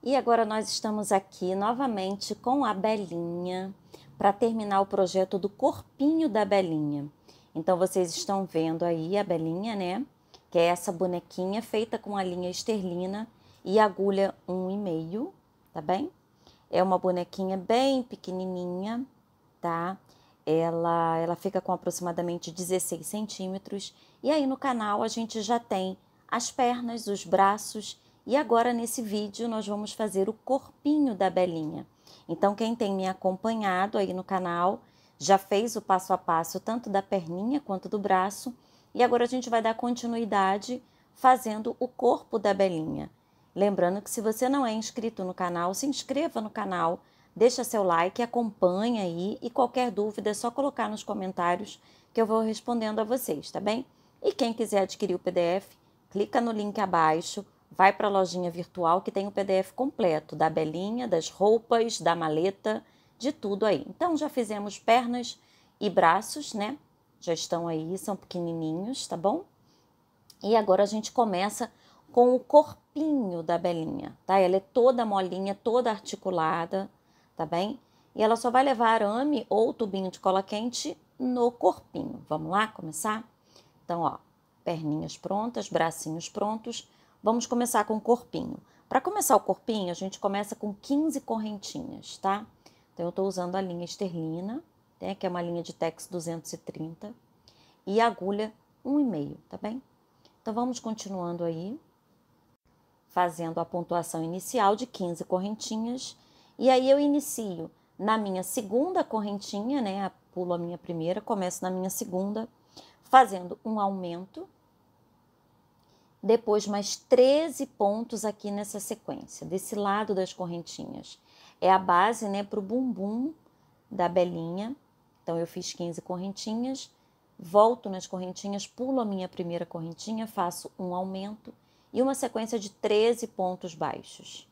E agora nós estamos aqui novamente com a Belinha para terminar o projeto do corpinho da Belinha. Então vocês estão vendo aí a Belinha, né? Que é essa bonequinha feita com a linha esterlina e agulha 1,5, tá bem? É uma bonequinha bem pequenininha, tá? Ela, ela fica com aproximadamente 16 centímetros. E aí no canal a gente já tem as pernas, os braços e agora nesse vídeo nós vamos fazer o corpinho da Belinha. Então quem tem me acompanhado aí no canal já fez o passo a passo tanto da perninha quanto do braço. E agora a gente vai dar continuidade fazendo o corpo da Belinha. Lembrando que se você não é inscrito no canal, se inscreva no canal, deixa seu like, acompanha aí e qualquer dúvida é só colocar nos comentários que eu vou respondendo a vocês, tá bem? E quem quiser adquirir o PDF, clica no link abaixo vai para a lojinha virtual que tem o PDF completo da belinha, das roupas, da maleta, de tudo aí. Então já fizemos pernas e braços, né? Já estão aí, são pequenininhos, tá bom? E agora a gente começa com o corpinho da belinha, tá? Ela é toda molinha, toda articulada, tá bem? E ela só vai levar arame ou tubinho de cola quente no corpinho. Vamos lá começar? Então, ó, perninhas prontas, bracinhos prontos. Vamos começar com o corpinho. Para começar o corpinho, a gente começa com 15 correntinhas, tá? Então, eu estou usando a linha esterlina, né, que é uma linha de Tex 230, e agulha 1,5, tá bem? Então, vamos continuando aí, fazendo a pontuação inicial de 15 correntinhas. E aí, eu inicio na minha segunda correntinha, né? Pulo a minha primeira, começo na minha segunda, fazendo um aumento depois mais 13 pontos aqui nessa sequência, desse lado das correntinhas. É a base né, para o bumbum da belinha. Então, eu fiz 15 correntinhas, volto nas correntinhas, pulo a minha primeira correntinha, faço um aumento e uma sequência de 13 pontos baixos,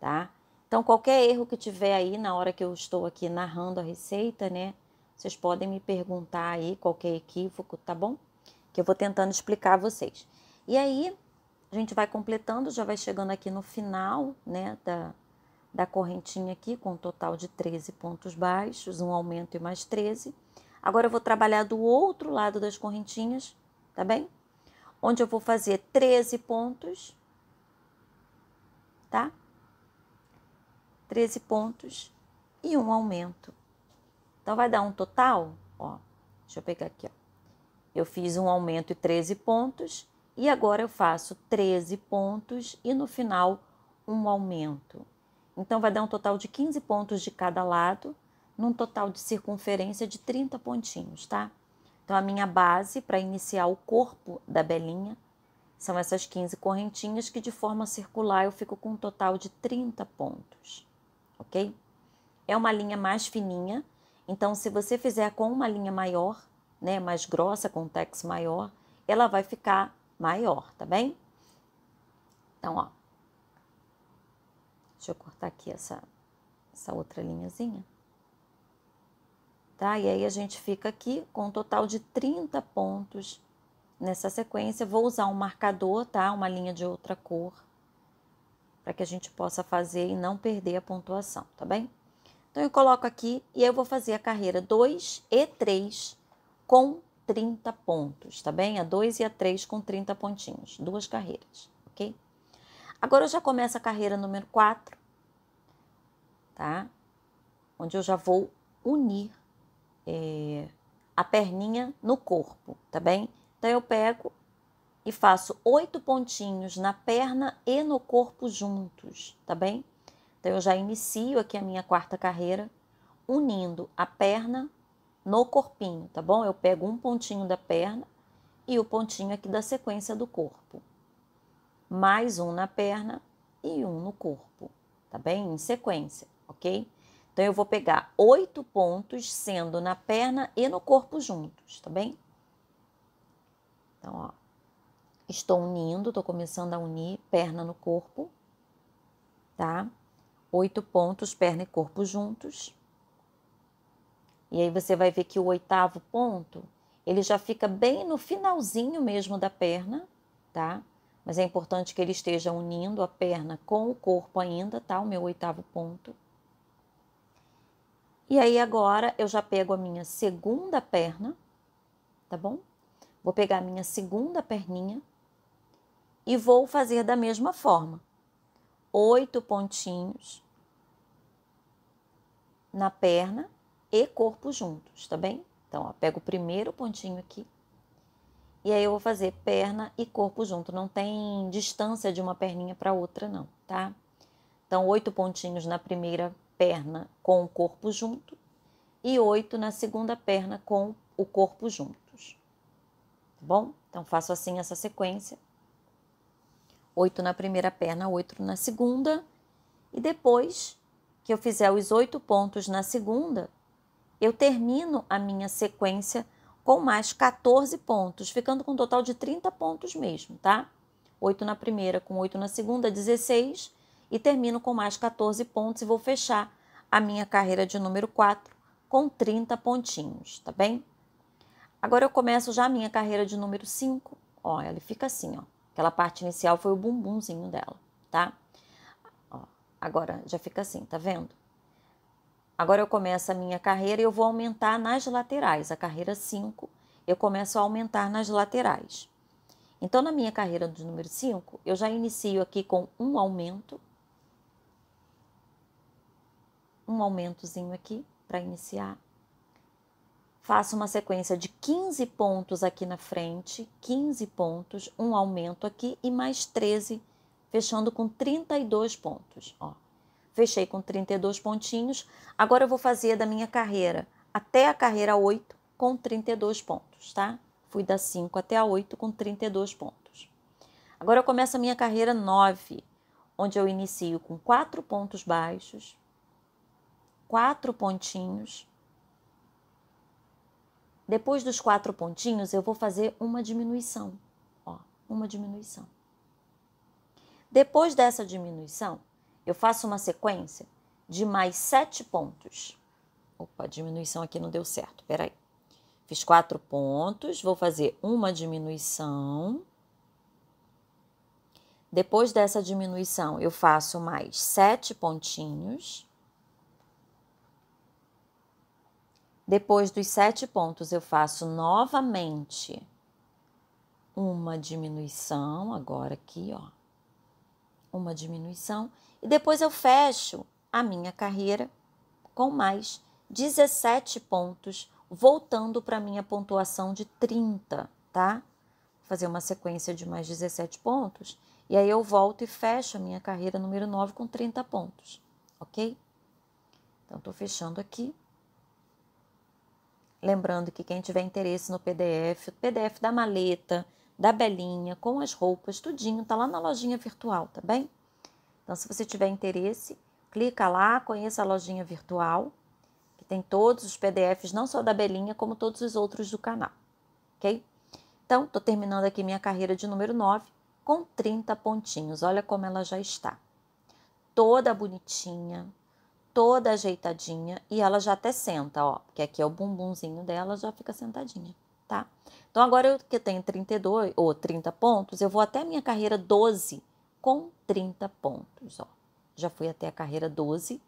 tá? Então, qualquer erro que tiver aí na hora que eu estou aqui narrando a receita, né? Vocês podem me perguntar aí qualquer equívoco, tá bom? Que eu vou tentando explicar a vocês. E aí a gente vai completando, já vai chegando aqui no final, né, da, da correntinha aqui, com um total de 13 pontos baixos, um aumento e mais 13. Agora eu vou trabalhar do outro lado das correntinhas, tá bem? Onde eu vou fazer 13 pontos, tá? 13 pontos e um aumento. Então, vai dar um total, ó, deixa eu pegar aqui, ó. Eu fiz um aumento e 13 pontos, e agora eu faço 13 pontos e no final um aumento. Então vai dar um total de 15 pontos de cada lado, num total de circunferência de 30 pontinhos, tá? Então a minha base para iniciar o corpo da belinha são essas 15 correntinhas que de forma circular eu fico com um total de 30 pontos, ok? É uma linha mais fininha, então se você fizer com uma linha maior, né, mais grossa, com tex maior, ela vai ficar maior, tá bem? Então, ó. Deixa eu cortar aqui essa, essa outra linhazinha. Tá? E aí a gente fica aqui com um total de 30 pontos nessa sequência. Vou usar um marcador, tá? Uma linha de outra cor, para que a gente possa fazer e não perder a pontuação, tá bem? Então, eu coloco aqui e eu vou fazer a carreira 2 e 3 com 30 pontos, tá bem? A 2 e a 3 com 30 pontinhos, duas carreiras, ok? Agora eu já começo a carreira número 4, tá? Onde eu já vou unir é, a perninha no corpo, tá bem? Então eu pego e faço oito pontinhos na perna e no corpo juntos, tá bem? Então eu já inicio aqui a minha quarta carreira unindo a perna no corpinho, tá bom? Eu pego um pontinho da perna e o pontinho aqui da sequência do corpo. Mais um na perna e um no corpo, tá bem? Em sequência, ok? Então, eu vou pegar oito pontos, sendo na perna e no corpo juntos, tá bem? Então, ó, estou unindo, estou começando a unir perna no corpo, tá? Oito pontos, perna e corpo juntos. E aí você vai ver que o oitavo ponto, ele já fica bem no finalzinho mesmo da perna, tá? Mas é importante que ele esteja unindo a perna com o corpo ainda, tá? O meu oitavo ponto. E aí agora eu já pego a minha segunda perna, tá bom? Vou pegar a minha segunda perninha e vou fazer da mesma forma. Oito pontinhos na perna e corpo juntos, tá bem? Então, ó, pego o primeiro pontinho aqui. E aí eu vou fazer perna e corpo junto. Não tem distância de uma perninha para outra, não, tá? Então, oito pontinhos na primeira perna com o corpo junto e oito na segunda perna com o corpo juntos. Tá bom? Então, faço assim essa sequência. Oito na primeira perna, oito na segunda. E depois que eu fizer os oito pontos na segunda, eu termino a minha sequência com mais 14 pontos, ficando com um total de 30 pontos mesmo, tá? 8 na primeira, com 8 na segunda, 16, e termino com mais 14 pontos e vou fechar a minha carreira de número 4 com 30 pontinhos, tá bem? Agora eu começo já a minha carreira de número 5, ó, ela fica assim, ó. Aquela parte inicial foi o bumbumzinho dela, tá? Ó, agora já fica assim, tá vendo? Agora eu começo a minha carreira e eu vou aumentar nas laterais. A carreira 5, eu começo a aumentar nas laterais. Então, na minha carreira do número 5, eu já inicio aqui com um aumento. Um aumentozinho aqui para iniciar. Faço uma sequência de 15 pontos aqui na frente, 15 pontos, um aumento aqui e mais 13, fechando com 32 pontos. Ó fechei com 32 pontinhos. Agora eu vou fazer da minha carreira até a carreira 8 com 32 pontos, tá? Fui da 5 até a 8 com 32 pontos. Agora eu começo a minha carreira 9, onde eu inicio com 4 pontos baixos, 4 pontinhos. Depois dos 4 pontinhos, eu vou fazer uma diminuição, ó, uma diminuição. Depois dessa diminuição, eu faço uma sequência de mais sete pontos. Opa, a diminuição aqui não deu certo, peraí. Fiz quatro pontos, vou fazer uma diminuição. Depois dessa diminuição, eu faço mais sete pontinhos. Depois dos sete pontos, eu faço novamente uma diminuição, agora aqui, ó. Uma diminuição e depois eu fecho a minha carreira com mais 17 pontos, voltando para a minha pontuação de 30, tá? Vou fazer uma sequência de mais 17 pontos e aí eu volto e fecho a minha carreira número 9 com 30 pontos, ok? Então, estou fechando aqui. Lembrando que quem tiver interesse no PDF, o PDF da maleta, da belinha, com as roupas, tudinho, tá lá na lojinha virtual, tá bem? Então, se você tiver interesse, clica lá, conheça a lojinha virtual, que tem todos os PDFs, não só da Belinha, como todos os outros do canal, ok? Então, estou terminando aqui minha carreira de número 9 com 30 pontinhos. Olha como ela já está. Toda bonitinha, toda ajeitadinha e ela já até senta, ó, porque aqui é o bumbumzinho dela, já fica sentadinha, tá? Então agora eu que tenho 32 ou 30 pontos, eu vou até minha carreira 12 com 30 pontos. Ó. Já fui até a carreira 12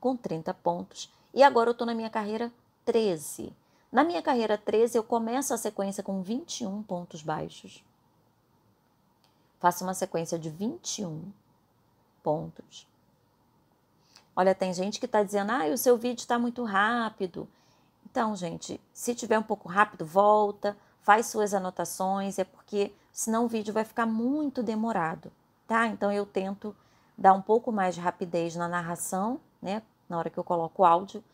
com 30 pontos e agora eu estou na minha carreira 13. Na minha carreira 13, eu começo a sequência com 21 pontos baixos. Faço uma sequência de 21 pontos. Olha, tem gente que está dizendo, ah, o seu vídeo está muito rápido. Então, gente, se tiver um pouco rápido, volta, faz suas anotações, é porque senão o vídeo vai ficar muito demorado tá? Então eu tento dar um pouco mais de rapidez na narração, né? Na hora que eu coloco o áudio,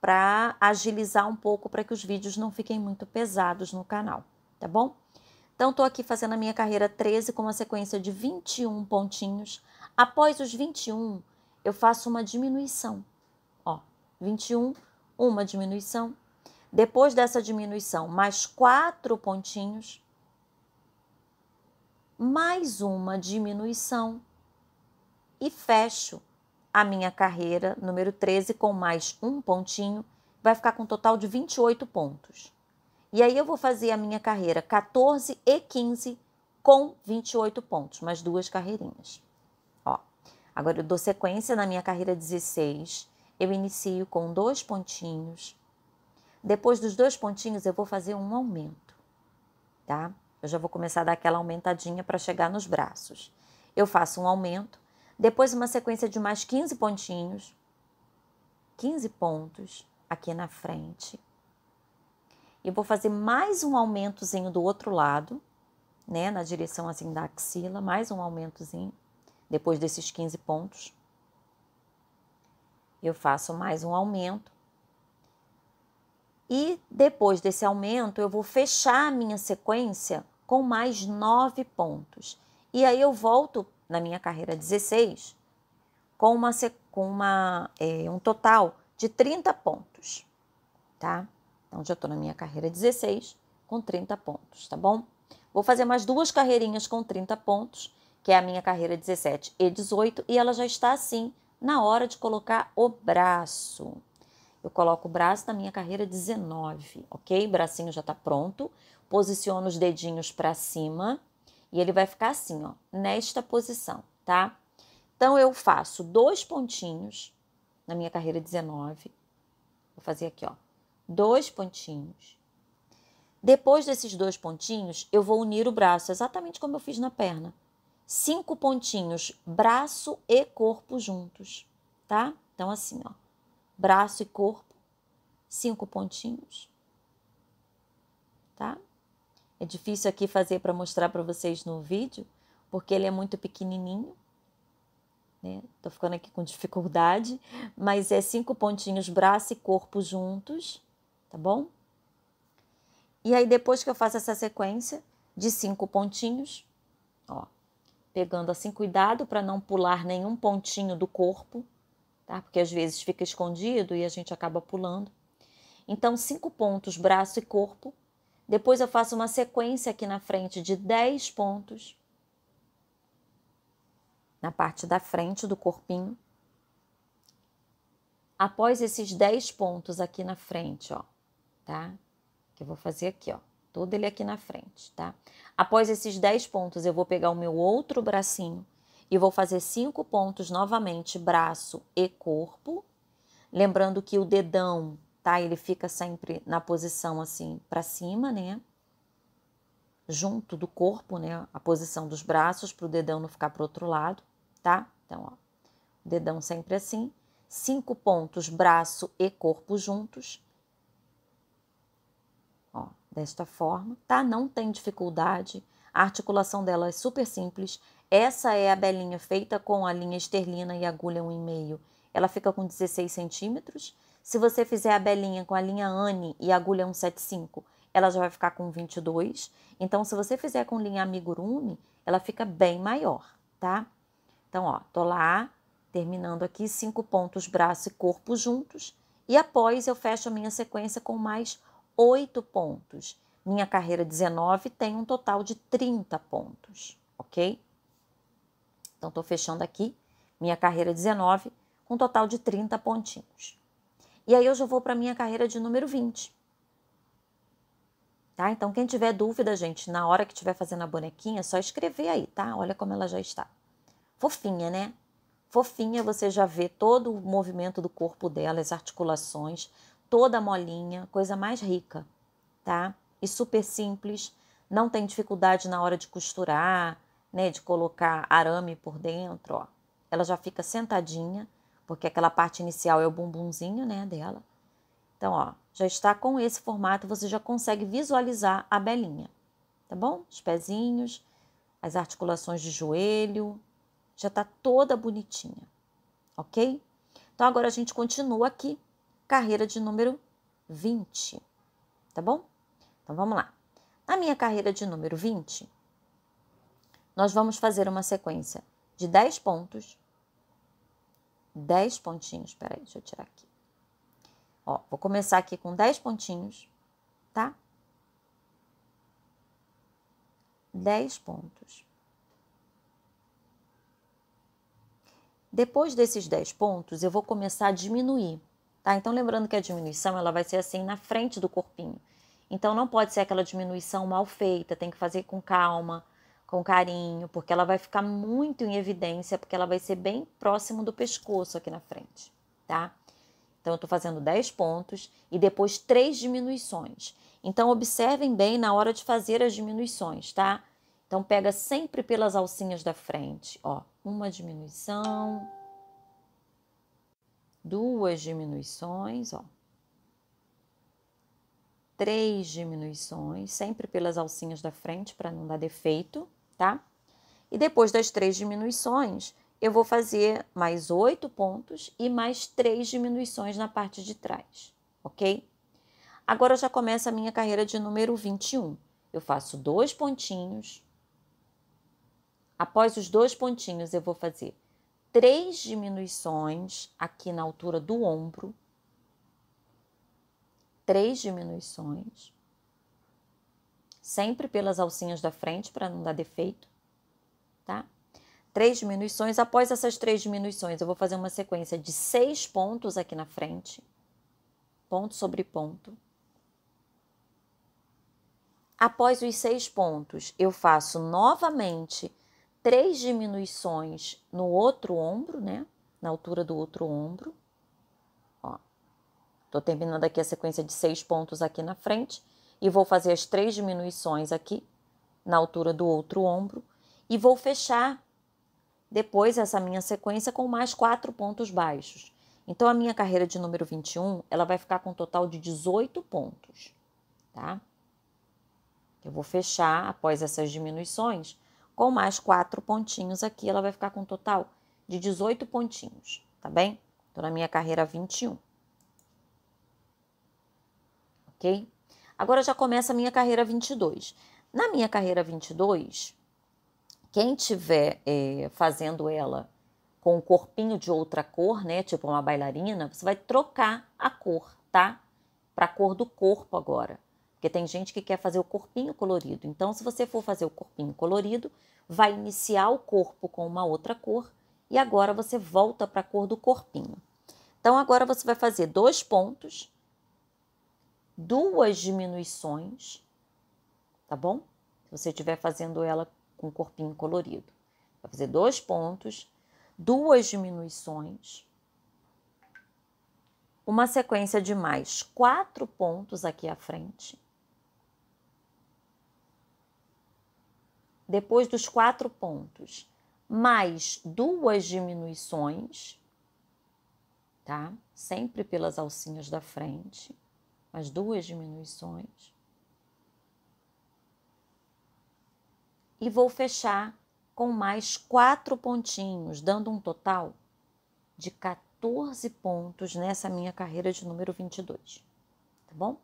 para agilizar um pouco para que os vídeos não fiquem muito pesados no canal, tá bom? Então tô aqui fazendo a minha carreira 13 com uma sequência de 21 pontinhos. Após os 21, eu faço uma diminuição. Ó, 21, uma diminuição. Depois dessa diminuição, mais quatro pontinhos mais uma diminuição e fecho a minha carreira número 13 com mais um pontinho, vai ficar com um total de 28 pontos. E aí eu vou fazer a minha carreira 14 e 15 com 28 pontos, mais duas carreirinhas. Ó, agora eu dou sequência na minha carreira 16, eu inicio com dois pontinhos. Depois dos dois pontinhos, eu vou fazer um aumento, tá? Eu já vou começar a dar aquela aumentadinha para chegar nos braços. Eu faço um aumento, depois uma sequência de mais 15 pontinhos, 15 pontos aqui na frente. E vou fazer mais um aumentozinho do outro lado, né, na direção assim da axila, mais um aumentozinho depois desses 15 pontos. Eu faço mais um aumento. E depois desse aumento, eu vou fechar a minha sequência com mais 9 pontos. E aí eu volto na minha carreira 16 com, uma, com uma, é, um total de 30 pontos, tá? Então já estou na minha carreira 16 com 30 pontos, tá bom? Vou fazer mais duas carreirinhas com 30 pontos, que é a minha carreira 17 e 18, e ela já está assim na hora de colocar o braço. Eu coloco o braço na minha carreira 19, ok? O bracinho já tá pronto. Posiciono os dedinhos para cima e ele vai ficar assim, ó, nesta posição, tá? Então eu faço dois pontinhos na minha carreira 19. Vou fazer aqui, ó, dois pontinhos. Depois desses dois pontinhos, eu vou unir o braço, exatamente como eu fiz na perna. Cinco pontinhos, braço e corpo juntos, tá? Então, assim, ó braço e corpo, cinco pontinhos. Tá? É difícil aqui fazer para mostrar para vocês no vídeo, porque ele é muito pequenininho. Né? Tô ficando aqui com dificuldade, mas é cinco pontinhos braço e corpo juntos, tá bom? E aí depois que eu faço essa sequência de cinco pontinhos, ó, pegando assim cuidado para não pular nenhum pontinho do corpo, tá? Porque às vezes fica escondido e a gente acaba pulando. Então, cinco pontos, braço e corpo. Depois eu faço uma sequência aqui na frente de dez pontos. Na parte da frente do corpinho. Após esses dez pontos aqui na frente, ó, tá? Que eu vou fazer aqui, ó. Todo ele aqui na frente, tá? Após esses 10 pontos, eu vou pegar o meu outro bracinho e vou fazer cinco pontos novamente, braço e corpo. Lembrando que o dedão, tá? Ele fica sempre na posição assim para cima, né? Junto do corpo, né? A posição dos braços para o dedão não ficar pro outro lado, tá? Então, ó, dedão sempre assim. Cinco pontos, braço e corpo juntos. Ó, desta forma, tá? Não tem dificuldade. A articulação dela é super simples essa é a belinha feita com a linha esterlina e agulha 1,5. Ela fica com 16 centímetros. Se você fizer a belinha com a linha Anne e agulha 175, ela já vai ficar com 22. Então, se você fizer com linha amigurumi, ela fica bem maior, tá? Então, ó, tô lá, terminando aqui, cinco pontos braço e corpo juntos. E após eu fecho a minha sequência com mais oito pontos. Minha carreira 19 tem um total de 30 pontos, ok? Então, estou fechando aqui minha carreira 19 com um total de 30 pontinhos. E aí eu já vou para minha carreira de número 20. Tá? Então, quem tiver dúvida, gente, na hora que estiver fazendo a bonequinha, é só escrever aí, tá? Olha como ela já está. Fofinha, né? Fofinha, você já vê todo o movimento do corpo dela, as articulações, toda molinha, coisa mais rica, tá? E super simples, não tem dificuldade na hora de costurar, né, de colocar arame por dentro, ó. Ela já fica sentadinha, porque aquela parte inicial é o bumbumzinho, né, dela. Então, ó, já está com esse formato, você já consegue visualizar a belinha, tá bom? Os pezinhos, as articulações de joelho, já tá toda bonitinha, ok? Então, agora a gente continua aqui, carreira de número 20, tá bom? Então, vamos lá. Na minha carreira de número 20, nós vamos fazer uma sequência de 10 pontos. 10 pontinhos, peraí, deixa eu tirar aqui. Ó, vou começar aqui com 10 pontinhos, tá? 10 pontos. Depois desses 10 pontos, eu vou começar a diminuir, tá? Então, lembrando que a diminuição, ela vai ser assim na frente do corpinho. Então, não pode ser aquela diminuição mal feita, tem que fazer com calma, com carinho, porque ela vai ficar muito em evidência, porque ela vai ser bem próximo do pescoço aqui na frente, tá? Então, eu tô fazendo 10 pontos e depois três diminuições. Então, observem bem na hora de fazer as diminuições, tá? Então, pega sempre pelas alcinhas da frente, ó. Uma diminuição, duas diminuições, ó. Três diminuições, sempre pelas alcinhas da frente para não dar defeito tá? E depois das três diminuições, eu vou fazer mais oito pontos e mais três diminuições na parte de trás, ok? Agora já começa a minha carreira de número 21. Eu faço dois pontinhos. Após os dois pontinhos, eu vou fazer três diminuições aqui na altura do ombro. Três diminuições sempre pelas alcinhas da frente para não dar defeito, tá? Três diminuições. Após essas três diminuições, eu vou fazer uma sequência de seis pontos aqui na frente, ponto sobre ponto. Após os seis pontos, eu faço novamente três diminuições no outro ombro, né? Na altura do outro ombro. Ó, tô terminando aqui a sequência de seis pontos aqui na frente e vou fazer as três diminuições aqui, na altura do outro ombro, e vou fechar depois essa minha sequência com mais quatro pontos baixos. Então, a minha carreira de número 21, ela vai ficar com um total de 18 pontos, tá? Eu vou fechar após essas diminuições com mais quatro pontinhos aqui, ela vai ficar com um total de 18 pontinhos, tá bem? Então, na minha carreira 21. Ok? Agora já começa a minha carreira 22. Na minha carreira 22, quem tiver é, fazendo ela com um corpinho de outra cor, né, tipo uma bailarina, você vai trocar a cor, tá? Para a cor do corpo agora. Porque tem gente que quer fazer o corpinho colorido. Então, se você for fazer o corpinho colorido, vai iniciar o corpo com uma outra cor e agora você volta para a cor do corpinho. Então, agora você vai fazer dois pontos duas diminuições, tá bom? Se você estiver fazendo ela com corpinho colorido, vai fazer dois pontos, duas diminuições, uma sequência de mais quatro pontos aqui à frente. Depois dos quatro pontos, mais duas diminuições, tá? Sempre pelas alcinhas da frente as duas diminuições. E vou fechar com mais quatro pontinhos, dando um total de 14 pontos nessa minha carreira de número 22. Tá bom?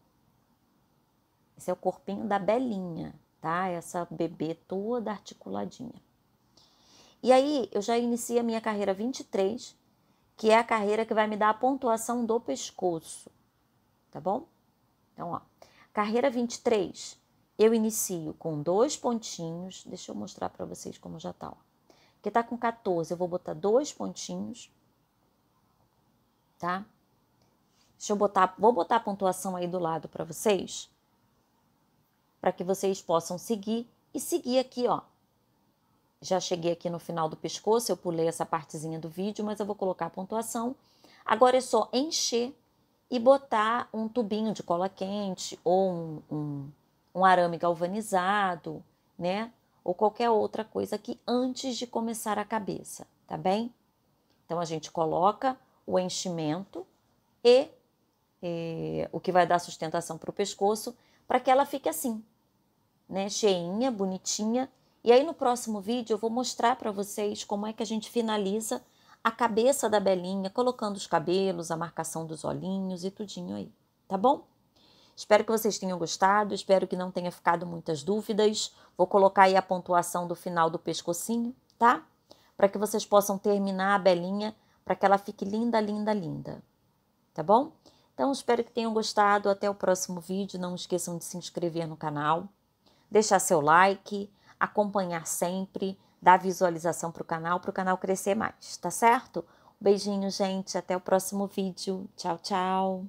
Esse é o corpinho da belinha, tá? Essa bebê toda articuladinha. E aí, eu já inicio a minha carreira 23, que é a carreira que vai me dar a pontuação do pescoço, tá bom? Então, ó, carreira 23, eu inicio com dois pontinhos. Deixa eu mostrar para vocês como já tá. Ó. Aqui tá com 14, eu vou botar dois pontinhos, tá? Deixa eu botar, vou botar a pontuação aí do lado para vocês, para que vocês possam seguir e seguir aqui, ó. Já cheguei aqui no final do pescoço, eu pulei essa partezinha do vídeo, mas eu vou colocar a pontuação. Agora é só encher e botar um tubinho de cola quente ou um, um, um arame galvanizado, né? Ou qualquer outra coisa aqui antes de começar a cabeça, tá bem? Então a gente coloca o enchimento e eh, o que vai dar sustentação para o pescoço para que ela fique assim, né? Cheinha, bonitinha. E aí no próximo vídeo eu vou mostrar para vocês como é que a gente finaliza a cabeça da Belinha, colocando os cabelos, a marcação dos olhinhos e tudinho aí, tá bom? Espero que vocês tenham gostado, espero que não tenha ficado muitas dúvidas. Vou colocar aí a pontuação do final do pescocinho, tá? Para que vocês possam terminar a belinha, para que ela fique linda, linda, linda. Tá bom? Então, espero que tenham gostado. Até o próximo vídeo. Não esqueçam de se inscrever no canal, deixar seu like, acompanhar sempre dar visualização para o canal, para o canal crescer mais, tá certo? Um beijinho, gente. Até o próximo vídeo. Tchau, tchau.